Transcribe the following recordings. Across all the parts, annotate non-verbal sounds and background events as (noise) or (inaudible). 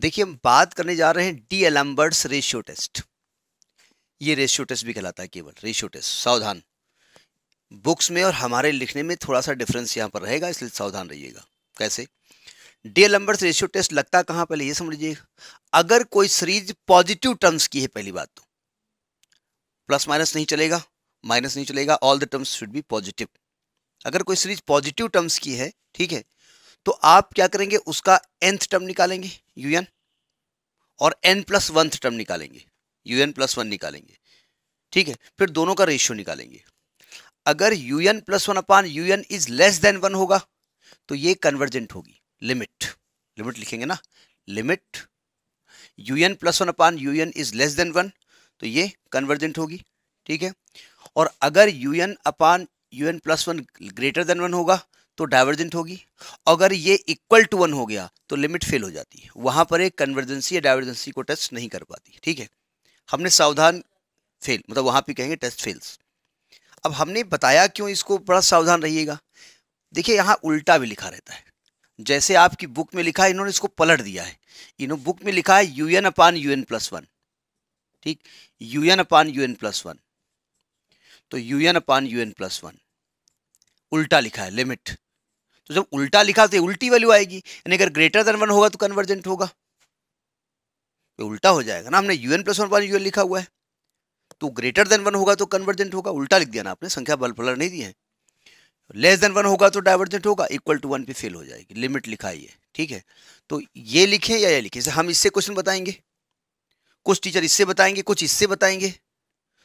देखिए हम बात करने जा रहे हैं डी एलम्बर्ट्स रेशियो टेस्ट ये रेशियो टेस्ट भी कहलाता है केवल रेशियो टेस्ट सावधान बुक्स में और हमारे लिखने में थोड़ा सा डिफरेंस यहाँ पर रहेगा इसलिए सावधान रहिएगा कैसे डी एलम्बर्ट्स रेशियो टेस्ट लगता कहाँ पहले ये समझिए अगर कोई सीरीज पॉजिटिव टर्म्स की है पहली बात तो प्लस माइनस नहीं चलेगा माइनस नहीं चलेगा all the terms should be positive अगर कोई सीरीज पॉजिटिव टर्म्स की है ठीक है तो आप क्या करेंगे उसका एंथ टर्म निकालेंगे यू एन और एन प्लस वन टर्म निकालेंगे यू एन प्लस वन निकालेंगे ठीक है फिर दोनों का रेशियो निकालेंगे अगर u n plus one upon u n is less than one होगा तो ये कन्वर्जेंट होगी लिमिट लिमिट लिखेंगे ना limit u n plus one upon u n is less than one तो ये कन्वर्जेंट होगी ठीक है और अगर u n upon u n plus one greater than one होगा तो डाइवर्जेंट होगी अगर ये इक्वल टू वन हो गया तो लिमिट फेल हो जाती है वहां पर एक कन्वर्जेंसी या डाइवर्जेंसी को टेस्ट नहीं कर पाती ठीक है हमने सावधान फेल मतलब वहां पे कहेंगे टेस्ट फेल्स अब हमने बताया क्यों इसको बड़ा सावधान रहिएगा देखिए यहाँ उल्टा भी लिखा रहता है जैसे आपकी बुक में लिखा है इन्होंने इसको पलट दिया है इन्होंने बुक में लिखा है u n upon u n plus one ठीक u n upon u n plus one तो u n upon u n plus one उल्टा लिखा है लिमिट तो जब उल्टा लिखा तो उल्टी वैल्यू आएगी यानी अगर ग्रेटर देन वन होगा तो कन्वर्जेंट होगा तो उल्टा हो जाएगा ना हमने u n plus one one u लिखा हुआ है तो ग्रेटर देन वन होगा तो कन्वर्जेंट होगा उल्टा लिख दिया ना आपने संख्या बल फलर नहीं दी है लेस देन वन होगा तो डाइवर्जेंट होगा इक्वल टू वन पे फेल हो जाएगी लिमिट लिखा ही है ठीक है तो ये लिखें या ये लिखें हम इससे क्वेश्चन बताएंगे कुछ टीचर इससे बताएंगे कुछ इससे बताएंगे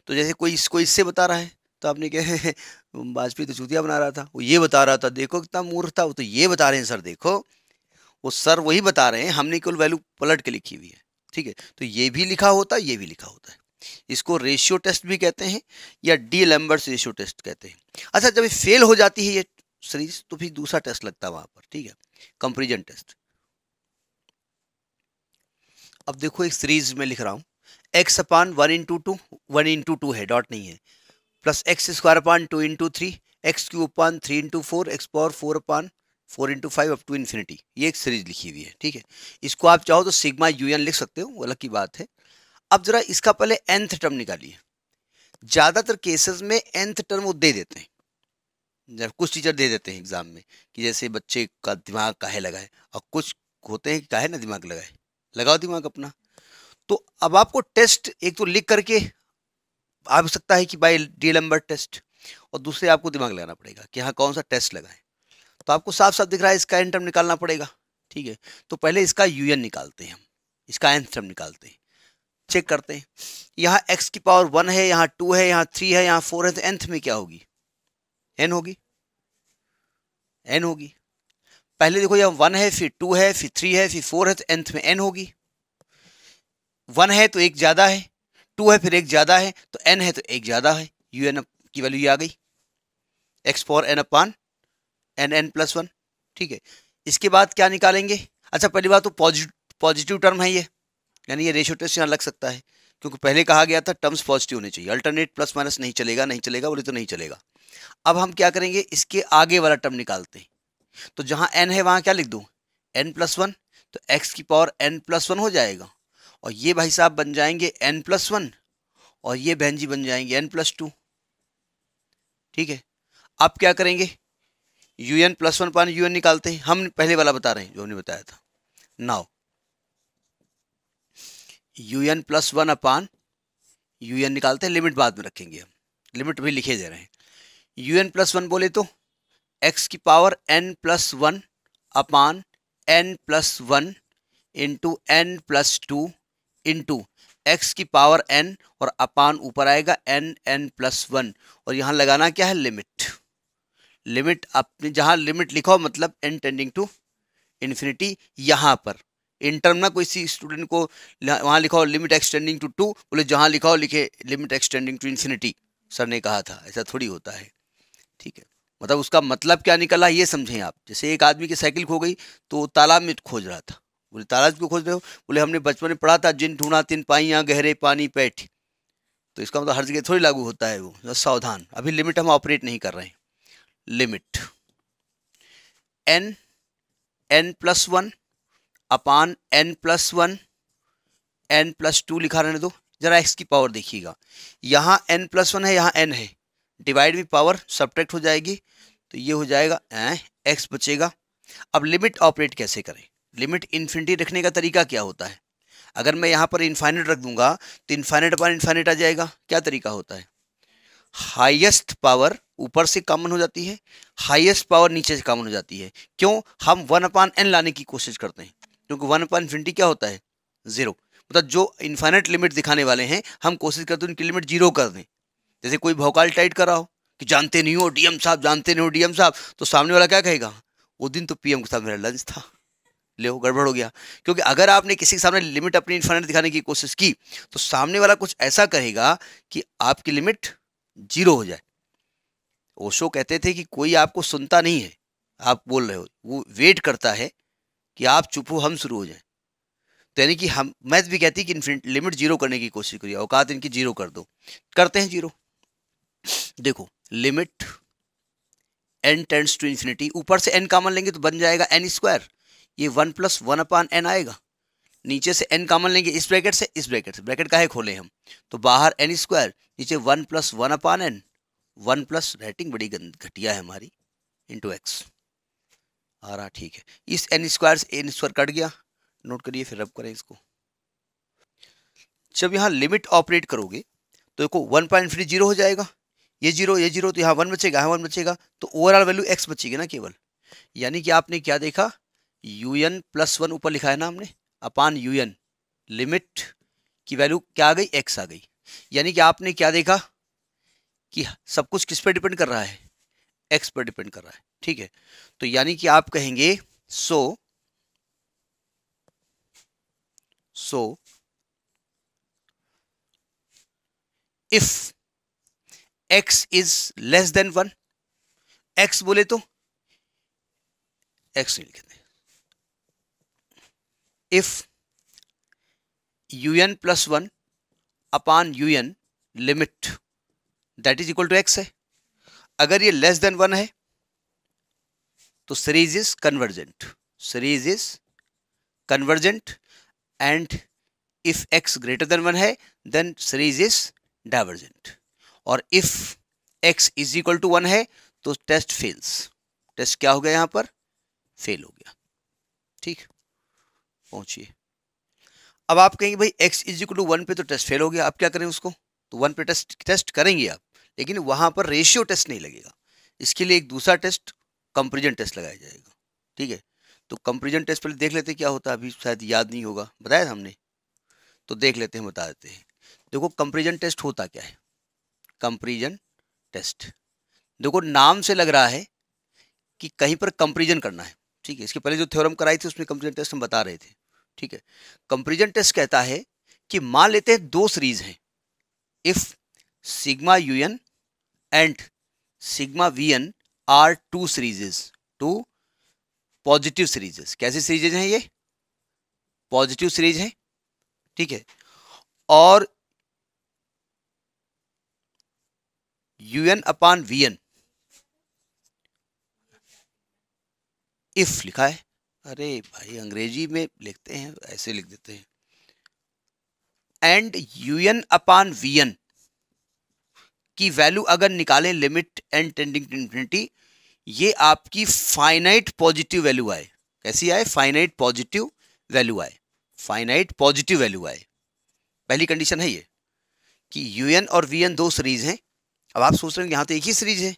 तो जैसे कोई इसको इससे बता रहा है तो आपने क्या (laughs) वाजपेयी तो चूतिया बना रहा था वो ये बता रहा था देखो कितना मूर्ख था वो तो ये बता रहे हैं सर देखो वो सर वही बता रहे हैं हमने कुल वैल्यू पलट के लिखी हुई है ठीक है तो ये भी लिखा होता है ये भी लिखा होता है इसको रेशियो टेस्ट भी कहते हैं या डी लैम्बर्स रेशियो टेस्ट कहते हैं अच्छा जब फेल हो जाती है ये सीरीज तो फिर दूसरा टेस्ट लगता है वहां पर ठीक है कंपेरिजन टेस्ट अब देखो एक सीरीज में लिख रहा हूं x upon one into two one into two है डॉट नहीं है plus x square upon two into three x cube upon three into four x power four upon four into five up to infinity ये एक series लिखी हुई है ठीक है इसको आप चाहो तो सिग्मा यूएन लिख सकते हो वो अलग की बात है अब जरा इसका पहले एंथ टर्म निकालिए ज़्यादातर केसेस में एंथ टर्म वो दे देते हैं जब कुछ टीचर दे देते हैं एग्जाम में कि जैसे बच्चे का दिमाग काहे लगाए और कुछ होते हैं कि काहे ना दिमाग लगाए लगाओ दिमाग अपना तो अब आपको टेस्ट एक तो लिख करके आ सकता है कि बाई डी लंबर टेस्ट और दूसरे आपको दिमाग लगाना पड़ेगा कि हाँ कौन सा टेस्ट लगाएं तो आपको साफ साफ दिख रहा है इसका एंटर्म निकालना पड़ेगा ठीक है तो पहले इसका यू निकालते हैं हम इसका एन टर्म निकालते हैं चेक करते हैं यहाँ एक्स की पावर वन है यहाँ टू है यहाँ थ्री है यहाँ फोर है तो एंथ में क्या होगी एन होगी एन होगी पहले देखो यहाँ वन है फिर टू है फिर थ्री है फिर फोर है तो एंथ में एन होगी वन है तो एक ज़्यादा है टू है फिर एक ज़्यादा है तो एन है तो एक ज़्यादा है यू एन की वैल्यू ये आ गई x four n upon n n plus one ठीक है इसके बाद क्या निकालेंगे अच्छा पहली बात तो पॉजिटिव टर्म है ये यानी ये रेशियो टेस्ट यहाँ लग सकता है क्योंकि पहले कहा गया था टर्म्स पॉजिटिव होने चाहिए अल्टरनेट प्लस माइनस नहीं चलेगा नहीं चलेगा बोले तो नहीं चलेगा अब हम क्या करेंगे इसके आगे वाला टर्म निकालते हैं तो जहाँ एन है वहाँ क्या लिख दूँ एन प्लस वन तो एक्स की पावर एन प्लस वन हो जाएगा और ये भाई साहब बन जाएंगे एन प्लस वन और ये बहन जी बन जाएंगे एन प्लस टू ठीक है आप क्या करेंगे u n plus one upon u n निकालते हैं हम पहले वाला बता रहे हैं जो हमने बताया था now u n plus one upon u n निकालते हैं लिमिट बाद में रखेंगे हम लिमिट भी लिखे दे रहे हैं यू एन प्लस वन बोले तो एक्स की power n plus one upon n plus one into n plus two into x की पावर एन और अपान ऊपर आएगा एन एन प्लस वन और यहाँ लगाना क्या है लिमिट लिमिट अपने जहाँ लिमिट लिखो मतलब एन टेंडिंग टू इन्फिनिटी यहाँ पर इन टर्म ना कोई सी स्टूडेंट को वहाँ लिखाओ लिमिट एक्सटेंडिंग टू टू बोले जहाँ लिखा हो लिखे limit extending to infinity sir ने कहा था ऐसा थोड़ी होता है ठीक है मतलब उसका मतलब क्या निकला ये समझें आप जैसे एक आदमी की साइकिल खो गई तो तालाब में खोज रहा था बोले तालाब क्यों खोज रहे हो बोले हमने बचपन में पढ़ा था जिन ढूंढा तिन पाई गहरे पानी पैठ तो इसका मतलब हर जगह थोड़ी लागू होता है वो सावधान अभी लिमिट हम ऑपरेट नहीं कर रहे हैं limit n n plus one upon n plus one n plus two लिखा रहने दो जरा एक्स की पावर देखिएगा यहाँ एन प्लस वन है यहाँ एन है डिवाइड भी पावर सब्ट्रैक्ट हो जाएगी तो ये हो जाएगा एक्स बचेगा अब लिमिट ऑपरेट कैसे करें लिमिट इन्फिनिटी रखने का तरीका क्या होता है अगर मैं यहाँ पर इन्फाइनेट रख दूंगा तो इन्फाइनेट अपन इन्फाइनेट आ जाएगा क्या तरीका होता है हाइएस्ट पावर ऊपर से कॉमन हो जाती है हाइएस्ट पावर नीचे से कॉमन हो जाती है क्यों हम वन अपान एन लाने की कोशिश करते हैं क्योंकि वन अपान इन्फिनिटी क्या होता है ज़ीरो मतलब जो इन्फाइनेट लिमिट दिखाने वाले हैं हम कोशिश करते हैं उनकी लिमिट जीरो कर दें जैसे कोई भोकाल टाइट करा हो कि जानते नहीं हो डीएम साहब जानते नहीं हो डीएम साहब तो सामने वाला क्या कहेगा वो दिन तो पीएम के साथ मेरा लंच था ले हो गड़बड़ हो गया क्योंकि अगर आपने किसी के सामने लिमिट अपनी इन्फाइनाइट दिखाने की कोशिश की तो सामने वाला कुछ ऐसा करेगा कि आपकी लिमिट जीरो हो जाए ओशो कहते थे कि कोई आपको सुनता नहीं है आप बोल रहे हो वो वेट करता है कि आप चुप हो हम शुरू हो जाए तो यानी कि हम मैथ भी कहती है कि इन्फिनिट लिमिट जीरो करने की कोशिश करिए औकात इनकी जीरो कर दो करते हैं जीरो देखो limit n tends to infinity ऊपर से एन कामन लेंगे तो बन जाएगा एन स्क्वायर ये one plus one upon n आएगा नीचे से एन कामन लेंगे इस ब्रैकेट से इस ब्रैकेट से ब्रैकेट का है खोले हम तो बाहर एन स्क्वायर नीचे one plus one upon n one plus rating बड़ी घटिया है हमारी इंटू एक्स आ रहा ठीक है इस एन स्क्वायर से एन स्क्वायर कट गया नोट करिए फिर रब करें इसको जब यहाँ लिमिट ऑपरेट करोगे तो देखो वन पॉइंट थ्री जीरो हो जाएगा ये जीरो ये जीरो तो यहाँ वन बचेगा यहाँ वन बचेगा तो ओवरऑल वैल्यू एक्स बचेगी ना केवल यानी कि आपने क्या देखा यू एन प्लस वन ऊपर लिखा है ना हमने अपान यू एन लिमिट की वैल्यू क्या आ गई एक्स आ गई यानी कि आपने क्या देखा कि सब कुछ किस पर डिपेंड कर रहा है एक्स पर डिपेंड कर रहा है ठीक है तो यानी कि आप कहेंगे so so if x is less than one x बोले तो एक्स नहीं लिखते u n plus one upon u n limit that is equal to x है अगर ये लेस देन वन है तो series is convergent series is convergent and if x greater than one है देन सीरीज इज डाइवर्जेंट और if x is equal to one है तो test fails test क्या हो गया यहां पर फेल हो गया ठीक है पहुंचिए अब आप कहेंगे भाई x is equal to one पे तो टेस्ट फेल हो गया आप क्या करें उसको तो वन पे टेस्ट टेस्ट करेंगे आप लेकिन वहाँ पर रेशियो टेस्ट नहीं लगेगा इसके लिए एक दूसरा टेस्ट कंपेरिजन टेस्ट लगाया जाएगा ठीक है तो कंपेरिजन टेस्ट पहले देख लेते क्या होता है अभी शायद याद नहीं होगा बताया था हमने तो देख लेते हैं बता देते हैं देखो कंपेरिजन टेस्ट होता क्या है कंपेरिजन टेस्ट देखो नाम से लग रहा है कि कहीं पर कंपेरिजन करना है ठीक है इसके पहले जो थ्योरम कराई थी उसमें कंपेरिजन टेस्ट हम बता रहे थे ठीक है कंपेरिजन टेस्ट कहता है कि मान लेते हैं दो सीरीज हैं if sigma u n and sigma v n are two series two positive series कैसे सीरीजेज हैं ये पॉजिटिव सीरीज हैं ठीक है और u u n upon n if लिखा है अरे भाई अंग्रेजी में लिखते हैं ऐसे लिख देते हैं एंड यूएन अपान वीएन की वैल्यू अगर निकालें limit n tending to infinity ये आपकी फाइनाइट पॉजिटिव वैल्यू आए कैसी आए फाइनाइट पॉजिटिव वैल्यू आए फाइनाइट पॉजिटिव वैल्यू आए पहली कंडीशन है ये कि यूएन और वीएन दो सीरीज हैं अब आप सोच रहे हैं यहाँ तो एक ही सीरीज है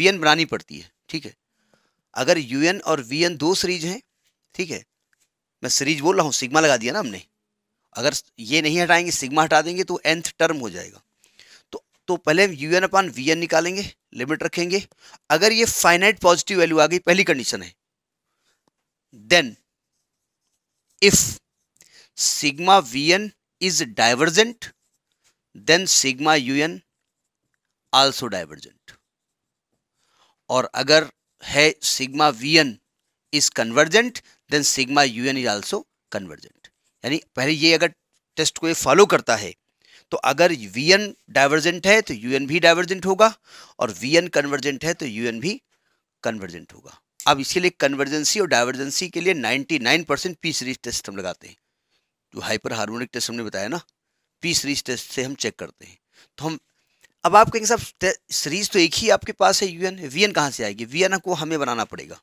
वीएन बनानी पड़ती है ठीक है अगर यू और वी दो सीरीज हैं ठीक है मैं सीरीज बोल रहा हूँ सिग्मा लगा दिया ना हमने अगर ये नहीं हटाएंगे सिग्मा हटा देंगे तो एंथ टर्म हो जाएगा तो तो पहले u n upon v n निकालेंगे लिमिट रखेंगे अगर ये फाइनाइट पॉजिटिव वैल्यू आ गई पहली कंडीशन है then if sigma n is divergent then sigma u n also divergent और अगर है sigma v n is convergent then sigma u n is also convergent यानी पहले ये अगर टेस्ट को ये फॉलो करता है तो अगर वी एन डाइवर्जेंट है तो यू एन भी डाइवर्जेंट होगा और वी एन कन्वर्जेंट है तो यू एन भी कन्वर्जेंट होगा अब इसके लिए कन्वर्जेंसी और डाइवर्जेंसी के लिए ninety nine percent p series test हम लगाते हैं जो हाइपर हार्मोनिक टेस्ट हमने बताया ना पी सीरीज टेस्ट से हम चेक करते हैं तो हम अब आप कहेंगे साहब सीरीज तो एक ही आपके पास है यूएन वीएन कहाँ से आएगी वीएन को हमें बनाना पड़ेगा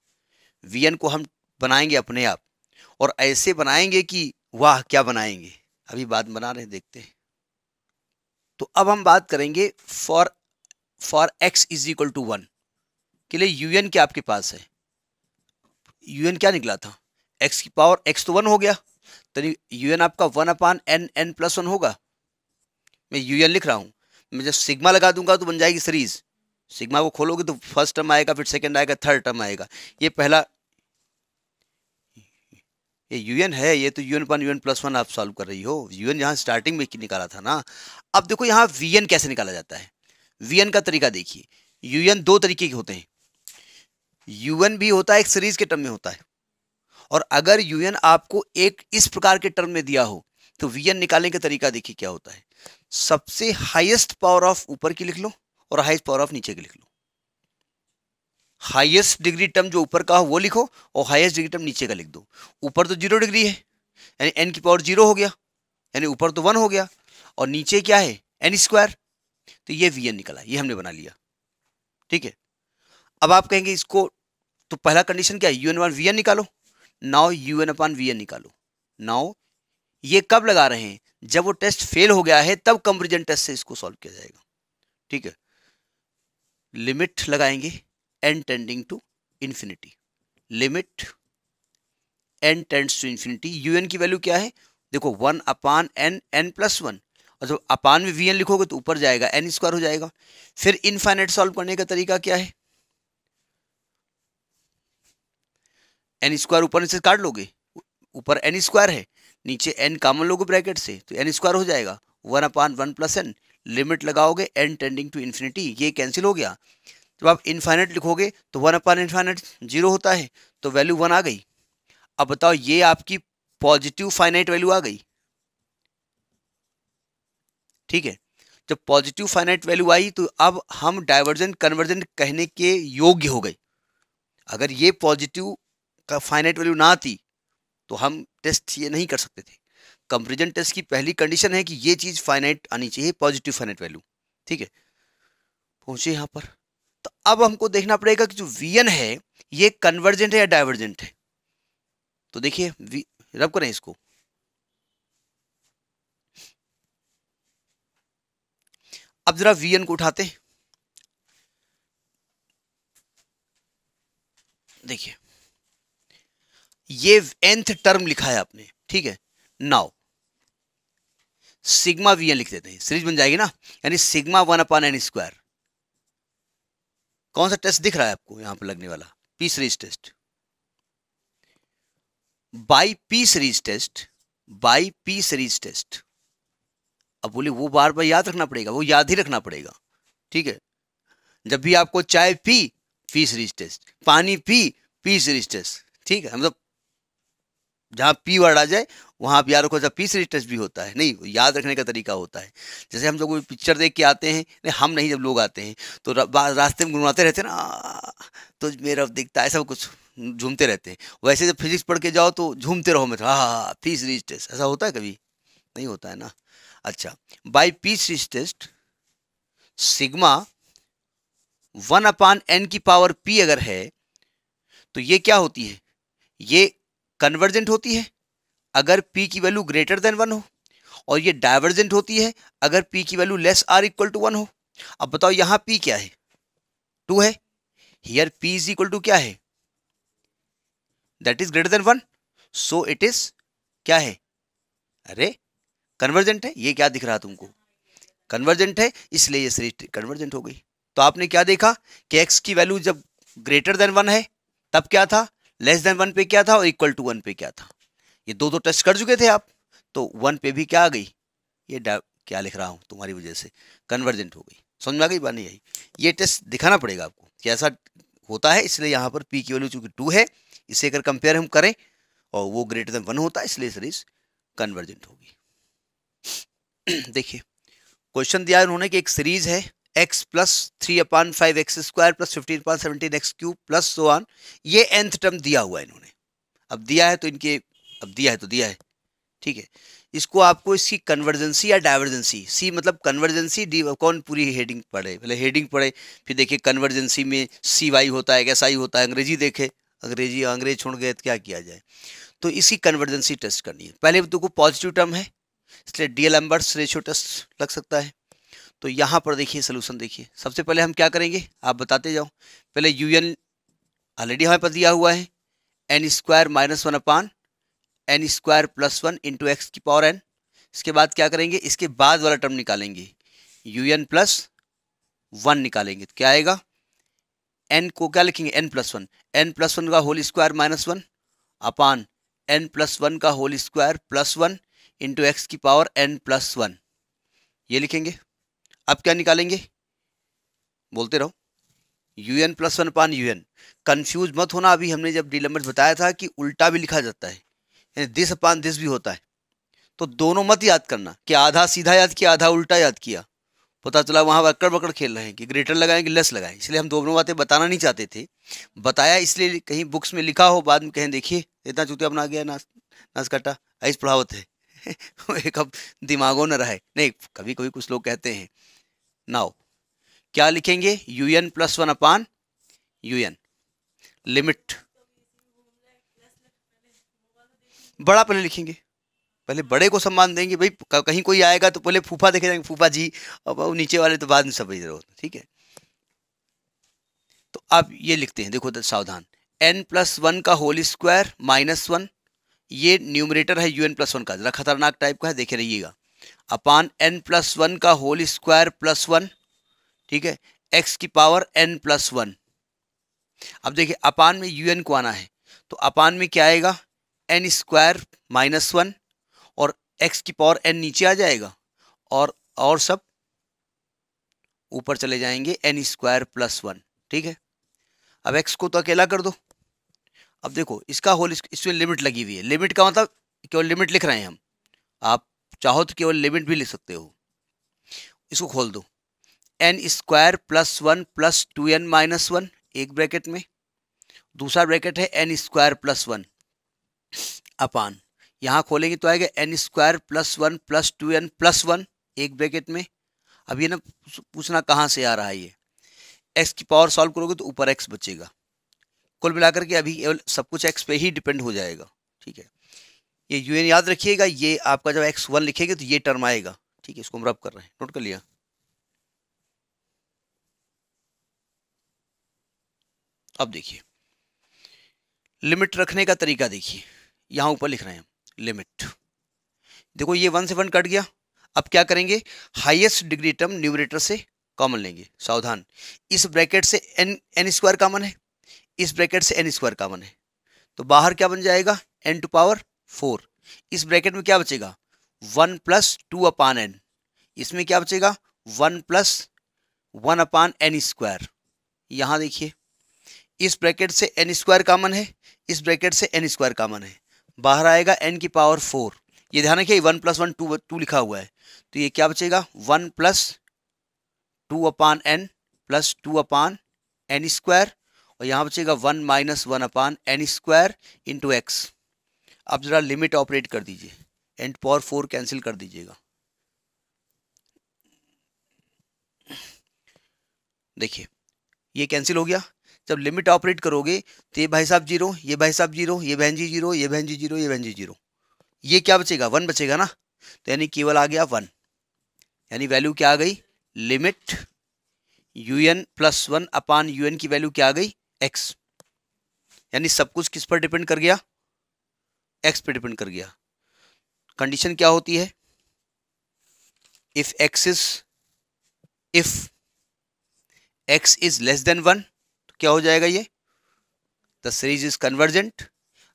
वीएन को हम बनाएंगे अपने आप और ऐसे बनाएंगे कि वाह क्या बनाएंगे अभी बात बना रहे हैं देखते हैं तो अब हम बात करेंगे for for x is equal to one के लिए यूएन क्या आपके पास है यूएन क्या निकला था एक्स की पावर एक्स तो वन हो गया तो यूएन आपका one upon n n plus one होगा मैं यूएन लिख रहा हूँ मैं जब सिग्मा लगा दूंगा तो बन जाएगी सीरीज सिग्मा को खोलोगे तो फर्स्ट टर्म आएगा फिर सेकेंड आएगा थर्ड टर्म आएगा ये पहला ये यूएन है ये तो u n one u n plus one आप सॉल्व कर रही हो यूएन यहाँ स्टार्टिंग में निकाला था ना अब देखो यहाँ वीएन कैसे निकाला जाता है वीएन का तरीका देखिए यूएन दो तरीके के होते हैं यूएन भी होता है एक सीरीज के टर्म में होता है और अगर यूएन आपको एक इस प्रकार के टर्म में दिया हो तो वी एन निकालने का तरीका देखिए क्या होता है सबसे हाईएस्ट पावर ऑफ ऊपर की लिख लो और हाईएस्ट पावर ऑफ नीचे की लिख लो हाईएस्ट डिग्री टर्म जो ऊपर का हो वो लिखो और हाईएस्ट डिग्री टर्म नीचे का लिख दो ऊपर तो जीरो डिग्री है यानी एन की पावर जीरो हो गया यानी ऊपर तो वन हो गया और नीचे क्या है एन स्क्वायर तो ये वी एन निकला ये हमने बना लिया ठीक है अब आप कहेंगे इसको तो पहला कंडीशन क्या है u n one v n निकालो now u n upon v n निकालो नाउ ये कब लगा रहे हैं जब वो टेस्ट फेल हो गया है तब कंपेरिजन टेस्ट से इसको सॉल्व किया जाएगा ठीक है लिमिट लगाएंगे n tending to infinity limit n tends to infinity u की वैल्यू क्या है देखो one upon n n plus one और जब अपान में वी लिखोगे तो ऊपर जाएगा एन स्क्वायर हो जाएगा फिर इनफाइनाइट सॉल्व करने का तरीका क्या है एन स्क्वायर ऊपर से काट लोगे ऊपर एन स्क्वायर है नीचे एन कामन लोगो ब्रैकेट से तो एन स्क्वायर हो जाएगा one upon one plus n limit लगाओगे एन टेंडिंग टू इन्फिनिटी ये कैंसिल हो गया जब आप इन्फाइनेट लिखोगे तो वन अपान इन्फाइनेट जीरो होता है तो वैल्यू वन आ गई अब बताओ ये आपकी पॉजिटिव फाइनाइट वैल्यू आ गई ठीक है जब पॉजिटिव फाइनाइट वैल्यू आई तो अब हम डाइवर्जेंट कन्वर्जेंट कहने के योग्य हो गए अगर ये पॉजिटिव का फाइनाइट वैल्यू ना आती तो हम टेस्ट ये नहीं कर सकते थे कंपेरिजन टेस्ट की पहली कंडीशन है कि ये चीज़ फाइनाइट आनी चाहिए पॉजिटिव फाइनाइट वैल्यू ठीक है पहुंचे यहाँ पर तो अब हमको देखना पड़ेगा कि जो वी है ये कन्वर्जेंट है या डाइवर्जेंट है तो देखिए रब करें इसको अब जरा वी को उठाते देखिए ये एंथ टर्म लिखा है आपने ठीक है नाउ सिग्मा वी एन लिख देते हैं सीरीज बन जाएगी ना यानी sigma one upon n square कौन सा टेस्ट दिख रहा है आपको यहां पर लगने वाला p series test by p series test by p series test अब बोले वो बार बार याद रखना पड़ेगा वो याद ही रखना पड़ेगा ठीक है जब भी आपको चाय पी पी सीरीज टेस्ट पानी पी पी सीरीज टेस्ट ठीक है मतलब जहाँ पी वर्ड आ जाए वहाँ आप याद रखो जब पी से टच भी होता है नहीं याद रखने का तरीका होता है जैसे हम लोग पिक्चर देख के आते हैं नहीं हम नहीं जब लोग आते हैं तो रास्ते में घुमाते रहते हैं ना तो मेरा दिखता है सब कुछ झूमते रहते हैं वैसे जब फिजिक्स पढ़ के जाओ तो झूमते रहो मैं हाँ पीस रीच टेस्ट ऐसा होता है कभी नहीं होता है ना अच्छा by p series test sigma one upon n की पावर पी अगर है तो ये क्या होती है ये कन्वर्जेंट होती है अगर पी की वैल्यू ग्रेटर देन वन हो और ये डाइवर्जेंट होती है अगर पी की value less or equal to one हो अब बताओ यहां पी क्या है टू है here p is equal to क्या है that is greater than one so it is क्या है अरे कन्वर्जेंट है ये क्या दिख रहा तुमको कन्वर्जेंट है इसलिए ये सीरीज कन्वर्जेंट हो गई तो आपने क्या देखा कि एक्स की वैल्यू जब ग्रेटर देन वन है तब क्या था लेस देन वन पे क्या था और इक्वल टू वन पे क्या था ये दो दो टेस्ट कर चुके थे आप तो वन पे भी क्या आ गई ये क्या लिख रहा हूँ तुम्हारी वजह से कन्वर्जेंट हो गई समझ में आ गई बात नहीं आई ये टेस्ट दिखाना पड़ेगा आपको कि ऐसा होता है इसलिए यहाँ पर पी की वैल्यू चूंकि टू है इसे अगर कंपेयर हम करें और वो ग्रेटर देन वन होता है इसलिए सीरीज कन्वर्जेंट होगी (clears throat) देखिए क्वेश्चन दिया उन्होंने कि एक सीरीज है x plus three upon five x square plus fifteen upon seventeen x cube plus so on ये एंथ टर्म दिया हुआ है इन्होंने अब दिया है तो इनके अब दिया है तो दिया है ठीक है इसको आपको इसकी कन्वर्जेंसी या डाइवर्जेंसी सी मतलब कन्वर्जेंसी डी कौन पूरी हेडिंग पढ़े पहले हेडिंग पढ़े फिर देखिए कन्वर्जेंसी में सी वाई होता है कैसा ही होता है अंग्रेजी देखे अंग्रेजी अंग्रेज छोड़ गए तो क्या किया जाए तो इसी कन्वर्जेंसी टेस्ट करनी है पहले को पॉजिटिव टर्म है इसलिए डी एल रेशियो टेस्ट लग सकता है तो यहाँ पर देखिए सोल्यूशन देखिए सबसे पहले हम क्या करेंगे आप बताते जाओ पहले यू एन ऑलरेडी हमारे पास दिया हुआ है n square minus one upon n square plus one into x की पावर एन इसके बाद क्या करेंगे इसके बाद वाला टर्म निकालेंगे यू एन प्लस वन निकालेंगे तो क्या आएगा एन को क्या लिखेंगे n plus one n plus one का whole square minus one upon n plus one का whole square plus one into x की पावर एन प्लस वन ये लिखेंगे अब क्या निकालेंगे बोलते रहो u n plus one upon u n confuse मत होना अभी हमने जब डी नंबर बताया था कि उल्टा भी लिखा जाता है यानी दिस अपान दिस भी होता है तो दोनों मत याद करना कि आधा सीधा याद किया आधा उल्टा याद किया पता चला वहाँ अकड़ बकड़ खेल रहे हैं कि ग्रेटर लगाएं कि लेस लगाएं इसलिए हम दोनों बातें बताना नहीं चाहते थे बताया इसलिए कहीं बुक्स में लिखा हो बाद में कहें देखिए इतना चूते अपना आ गया नाच नाच काटा ऐस पढ़ावत है (laughs) एक अब दिमागों न रहे नहीं कभी कभी कुछ लोग कहते हैं नाउ क्या लिखेंगे u n plus one upon u n limit बड़ा पहले लिखेंगे पहले बड़े को सम्मान देंगे भाई कहीं कोई आएगा तो पहले फूफा देखे जाएंगे फूफा जी अब नीचे वाले तो बाद में सब रहे हो ठीक है तो आप ये लिखते हैं देखो सावधान एन प्लस वन का होल स्क्वायर माइनस वन ये न्यूमरेटर है यू एन प्लस वन का जरा खतरनाक टाइप का है देखे रहिएगा अपान एन प्लस वन का होल स्क्वायर प्लस वन ठीक है एक्स की पावर एन प्लस वन अब देखिए अपान में यू एन को आना है तो अपान में क्या आएगा एन स्क्वायर माइनस वन और एक्स की पावर एन नीचे आ जाएगा और और सब ऊपर चले जाएंगे एन स्क्वायर प्लस वन ठीक है अब एक्स को तो अकेला कर दो अब देखो इसका होल इसमें लिमिट लगी हुई है लिमिट का मतलब केवल लिमिट लिख रहे हैं हम आप चाहो तो केवल लिमिट भी ले सकते हो इसको खोल दो n square plus one plus two n minus one एक ब्रैकेट में दूसरा ब्रैकेट है n square plus one upon यहाँ खोलेंगे तो आएगा n square plus one plus two n plus one एक ब्रैकेट में अब ये ना पूछना कहाँ से आ रहा है ये एक्स की पावर सॉल्व करोगे तो ऊपर एक्स बचेगा कुल मिलाकर के अभी सब कुछ एक्स पे ही डिपेंड हो जाएगा ठीक है ये यू एन याद रखिएगा ये आपका जब एक्स वन लिखेगा तो ये टर्म आएगा ठीक है इसको हम रब कर रहे हैं नोट कर लिया अब देखिए लिमिट रखने का तरीका देखिए यहां ऊपर लिख रहे हैं लिमिट देखो ये वन से वन कट गया अब क्या करेंगे हाईएस्ट डिग्री टर्म न्यूमरेटर से कॉमन लेंगे सावधान इस ब्रैकेट से एन एन स्क्वायर कॉमन है इस ब्रैकेट से एन स्क्वायर कॉमन है तो बाहर क्या बन जाएगा एन टू पावर फोर इस ब्रैकेट में क्या बचेगा one plus two upon n इसमें क्या बचेगा one plus one upon n square यहाँ देखिए इस ब्रैकेट से एन स्क्वायर कामन है इस ब्रैकेट से एन स्क्वायर कामन है बाहर आएगा एन की पावर फोर ये ध्यान रखिए one plus one two two लिखा हुआ है तो ये क्या बचेगा one plus two upon n plus two upon n square और यहाँ बचेगा one minus one upon n square into x आप ज़रा लिमिट ऑपरेट कर दीजिए एंड पावर फोर कैंसिल कर दीजिएगा देखिए ये कैंसिल हो गया जब लिमिट ऑपरेट करोगे तो ये भाई साहब जीरो ये भाई साहब जीरो ये बहन जी जीरो ये बहन जी जीरो ये बहन जी जीरो ये क्या बचेगा वन बचेगा ना तो यानी केवल आ गया वन यानी वैल्यू क्या आ गई limit u n plus one upon u n की वैल्यू क्या आ गई एक्स यानी सब कुछ किस पर डिपेंड कर गया एक्स पे डिपेंड कर गया कंडीशन क्या होती है if x is if x is less than one तो क्या हो जाएगा ये the series is convergent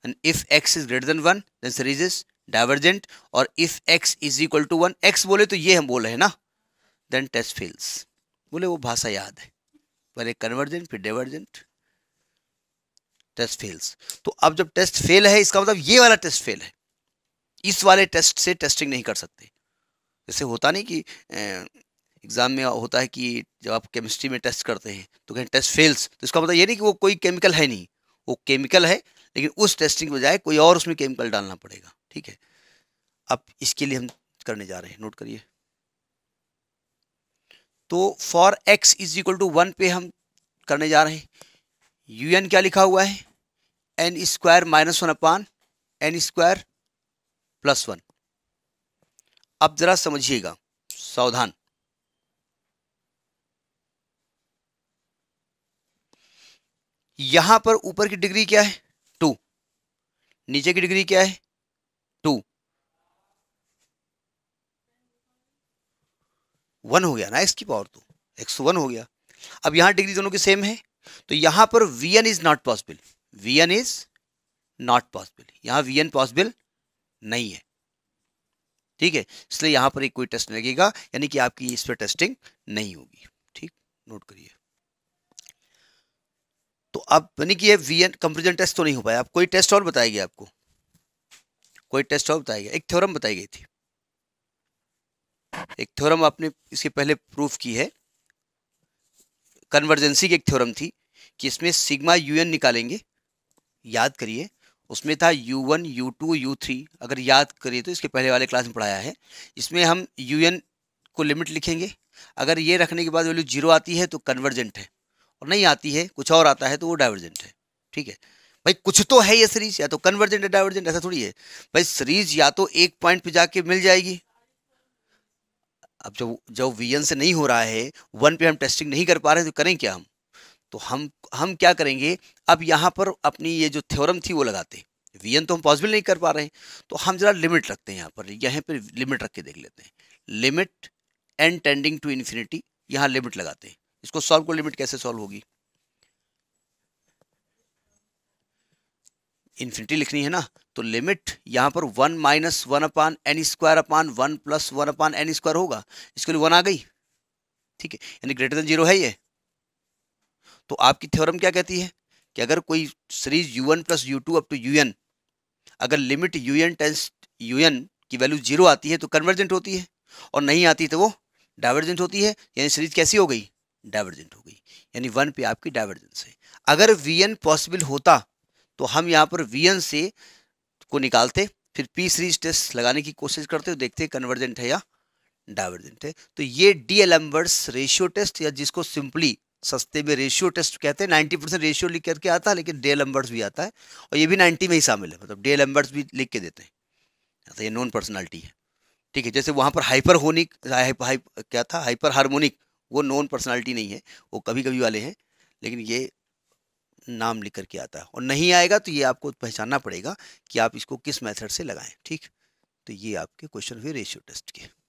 and if x is greater than one then series is divergent और if x is equal to one x बोले तो ये हम बोल रहे हैं ना देन टेस्ट फेल्स बोले वो भाषा याद है पहले कन्वर्जेंट फिर डाइवर्जेंट टेस्ट फेल्स तो अब जब टेस्ट फेल है इसका मतलब ये वाला टेस्ट फेल है इस वाले टेस्ट से टेस्टिंग नहीं कर सकते जैसे होता नहीं कि एग्ज़ाम में होता है कि जब आप केमिस्ट्री में टेस्ट करते हैं तो कहें टेस्ट फेल्स तो इसका मतलब ये नहीं कि वो कोई केमिकल है नहीं वो केमिकल है लेकिन उस टेस्टिंग के बजाय कोई और उसमें केमिकल डालना पड़ेगा ठीक है अब इसके लिए हम करने जा रहे हैं नोट करिए तो for x is equal to one पे हम करने जा रहे हैं यू एन क्या लिखा हुआ है n square minus one upon n square plus one अब जरा समझिएगा सावधान यहां पर ऊपर की डिग्री क्या है टू नीचे की डिग्री क्या है टू वन हो गया ना इसकी पावर तो एक्स वन हो गया अब यहां डिग्री दोनों की सेम है तो यहां पर v n is not possible v n is not possible यहां वीएन पॉसिबल नहीं है ठीक है इसलिए यहां पर एक कोई टेस्ट लगेगा यानी कि आपकी इस पर टेस्टिंग नहीं होगी ठीक नोट करिए तो अब यानी कि ये वीएन कंपेरिजन टेस्ट तो नहीं हो पाया आप कोई टेस्ट और बताएगी आपको कोई टेस्ट और बताएगा एक थ्योरम बताई गई थी एक थ्योरम आपने इसके पहले प्रूफ की है कन्वर्जेंसी की एक थ्योरम थी कि इसमें सिग्मा यू एन निकालेंगे याद करिए उसमें था u one u two u three अगर याद करिए तो इसके पहले वाले क्लास में पढ़ाया है इसमें हम यू एन को लिमिट लिखेंगे अगर ये रखने के बाद वैल्यू जीरो आती है तो कन्वर्जेंट है और नहीं आती है कुछ और आता है तो वो डाइवर्जेंट है ठीक है भाई कुछ तो है ये सीरीज या तो कन्वर्जेंट है डाइवर्जेंट ऐसा थोड़ी है भाई सीरीज या तो एक पॉइंट पे जाके मिल जाएगी अब जब जब वी से नहीं हो रहा है वन पे हम टेस्टिंग नहीं कर पा रहे हैं तो करें क्या हम तो हम हम क्या करेंगे अब यहाँ पर अपनी ये जो थ्योरम थी वो लगाते वी तो हम पॉसिबल नहीं कर पा रहे हैं तो हम ज़रा लिमिट रखते हैं यहाँ पर यहाँ पर लिमिट रख के देख लेते हैं limit n tending to infinity यहाँ लिमिट लगाते हैं इसको सॉल्व को लिमिट कैसे सॉल्व होगी इन्फिनिटी लिखनी है ना तो लिमिट यहां पर one minus one upon n square upon one plus one upon n square होगा इसके लिए वन आ गई ठीक है यानी ग्रेटर देन जीरो है ये तो आपकी थ्योरम क्या कहती है कि अगर कोई series u one plus u two up to u n अगर limit u n tends u n की वैल्यू जीरो आती है तो कन्वर्जेंट होती है और नहीं आती तो वो डाइवर्जेंट होती है यानी सीरीज कैसी हो गई डाइवर्जेंट हो गई यानी वन पे आपकी डाइवर्जेंस है अगर वी एन पॉसिबल होता तो हम यहाँ पर वी एन से को निकालते फिर पी सीरीज टेस्ट लगाने की कोशिश करते हो देखते कन्वर्जेंट है या डाइवर्जेंट है तो ये D'Alembert's ratio test या जिसको सिंपली सस्ते में रेशियो टेस्ट कहते हैं नाइन्टी परसेंट रेशियो लिख करके आता है लेकिन डे एम्बर्स भी आता है और ये भी नाइन्टी में ही शामिल है मतलब डे एम्बर्स भी लिख के देते हैं तो ये नॉन पर्सनैलिटी है ठीक है जैसे वहाँ पर हाइपर होनिक हाइप, हाइप, क्या था हाइपर हारमोनिक वो नॉन पर्सनैलिटी नहीं है वो कभी कभी वाले हैं लेकिन ये नाम लिख करके आता है और नहीं आएगा तो ये आपको पहचानना पड़ेगा कि आप इसको किस मेथड से लगाएं ठीक तो ये आपके क्वेश्चन हुए रेशियो टेस्ट के